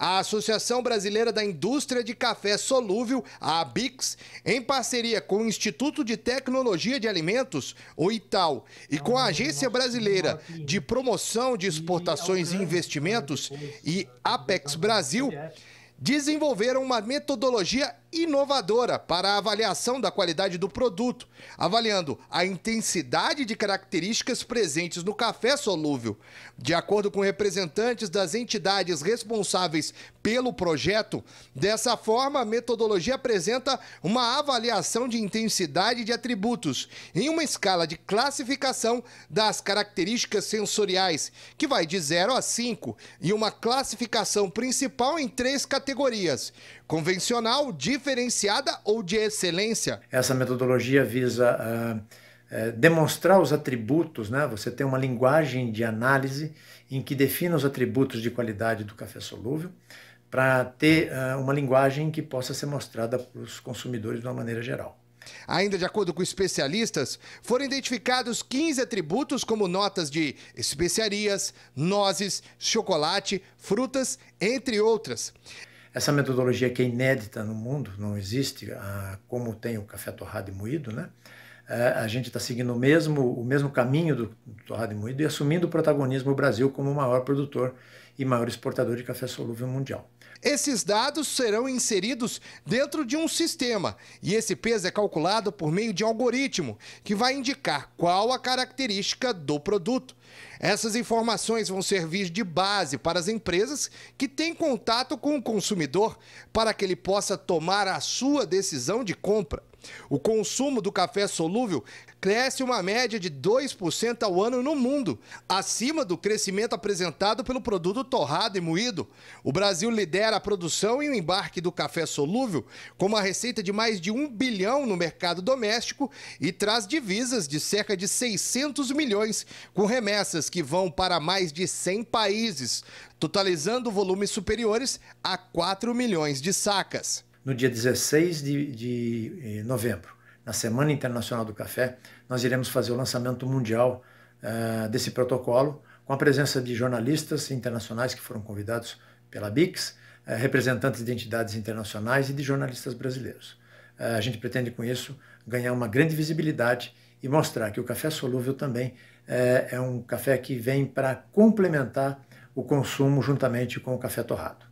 a Associação Brasileira da Indústria de Café Solúvel, a ABICS, em parceria com o Instituto de Tecnologia de Alimentos, o ITAL, e com a Agência Brasileira de Promoção de Exportações e Investimentos, e Apex Brasil, desenvolveram uma metodologia inovadora para a avaliação da qualidade do produto, avaliando a intensidade de características presentes no café solúvel. De acordo com representantes das entidades responsáveis pelo projeto, dessa forma a metodologia apresenta uma avaliação de intensidade de atributos em uma escala de classificação das características sensoriais, que vai de 0 a 5, e uma classificação principal em três categorias categorias: convencional, diferenciada ou de excelência. Essa metodologia visa uh, demonstrar os atributos, né? Você tem uma linguagem de análise em que defina os atributos de qualidade do café solúvel para ter uh, uma linguagem que possa ser mostrada para os consumidores de uma maneira geral. Ainda de acordo com especialistas, foram identificados 15 atributos como notas de especiarias, nozes, chocolate, frutas, entre outras. Essa metodologia que é inédita no mundo, não existe ah, como tem o café torrado e moído, né? É, a gente está seguindo o mesmo, o mesmo caminho do, torrado e moído e assumindo o protagonismo o Brasil como o maior produtor e maior exportador de café solúvel mundial. Esses dados serão inseridos dentro de um sistema e esse peso é calculado por meio de um algoritmo que vai indicar qual a característica do produto. Essas informações vão servir de base para as empresas que têm contato com o consumidor para que ele possa tomar a sua decisão de compra. O consumo do café solúvel cresce uma média de 2% ao ano no mundo, acima do crescimento apresentado pelo produto torrado e moído. O Brasil lidera a produção e o embarque do café solúvel, com uma receita de mais de 1 bilhão no mercado doméstico e traz divisas de cerca de 600 milhões, com remessas que vão para mais de 100 países, totalizando volumes superiores a 4 milhões de sacas no dia 16 de, de eh, novembro, na Semana Internacional do Café, nós iremos fazer o lançamento mundial uh, desse protocolo, com a presença de jornalistas internacionais que foram convidados pela BICS, uh, eh, representantes de entidades internacionais e de jornalistas brasileiros. Uh, a gente pretende, com isso, ganhar uma grande visibilidade e mostrar que o café solúvel também eh, é um café que vem para complementar o consumo juntamente com o café torrado.